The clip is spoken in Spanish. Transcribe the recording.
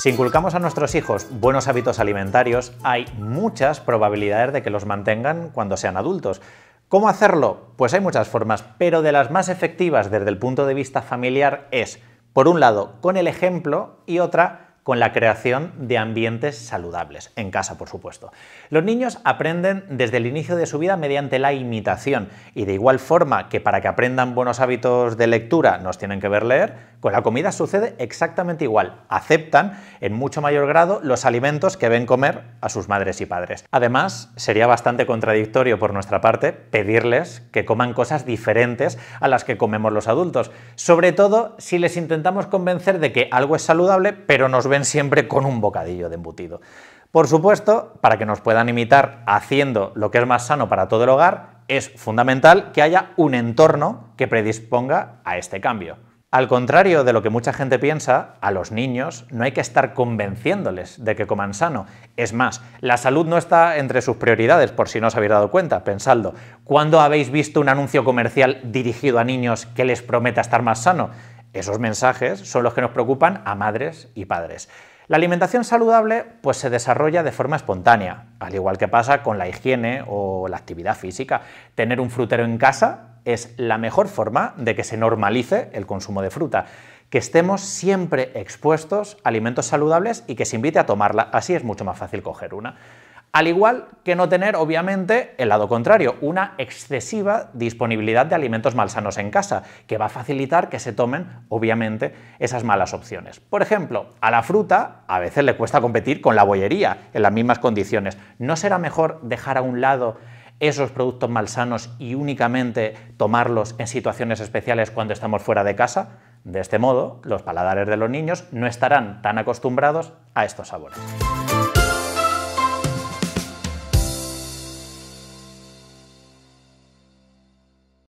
Si inculcamos a nuestros hijos buenos hábitos alimentarios, hay muchas probabilidades de que los mantengan cuando sean adultos. ¿Cómo hacerlo? Pues hay muchas formas, pero de las más efectivas desde el punto de vista familiar es, por un lado, con el ejemplo y otra, con la creación de ambientes saludables, en casa por supuesto. Los niños aprenden desde el inicio de su vida mediante la imitación y de igual forma que para que aprendan buenos hábitos de lectura nos tienen que ver leer, con la comida sucede exactamente igual. Aceptan en mucho mayor grado los alimentos que ven comer a sus madres y padres. Además, sería bastante contradictorio por nuestra parte pedirles que coman cosas diferentes a las que comemos los adultos, sobre todo si les intentamos convencer de que algo es saludable, pero nos ven siempre con un bocadillo de embutido. Por supuesto, para que nos puedan imitar haciendo lo que es más sano para todo el hogar, es fundamental que haya un entorno que predisponga a este cambio. Al contrario de lo que mucha gente piensa, a los niños no hay que estar convenciéndoles de que coman sano. Es más, la salud no está entre sus prioridades, por si no os habéis dado cuenta, pensando, ¿Cuándo habéis visto un anuncio comercial dirigido a niños que les prometa estar más sano? Esos mensajes son los que nos preocupan a madres y padres. La alimentación saludable pues se desarrolla de forma espontánea, al igual que pasa con la higiene o la actividad física. Tener un frutero en casa es la mejor forma de que se normalice el consumo de fruta, que estemos siempre expuestos a alimentos saludables y que se invite a tomarla, así es mucho más fácil coger una. Al igual que no tener, obviamente, el lado contrario, una excesiva disponibilidad de alimentos malsanos en casa, que va a facilitar que se tomen, obviamente, esas malas opciones. Por ejemplo, a la fruta a veces le cuesta competir con la bollería en las mismas condiciones. ¿No será mejor dejar a un lado esos productos malsanos y únicamente tomarlos en situaciones especiales cuando estamos fuera de casa. De este modo, los paladares de los niños no estarán tan acostumbrados a estos sabores.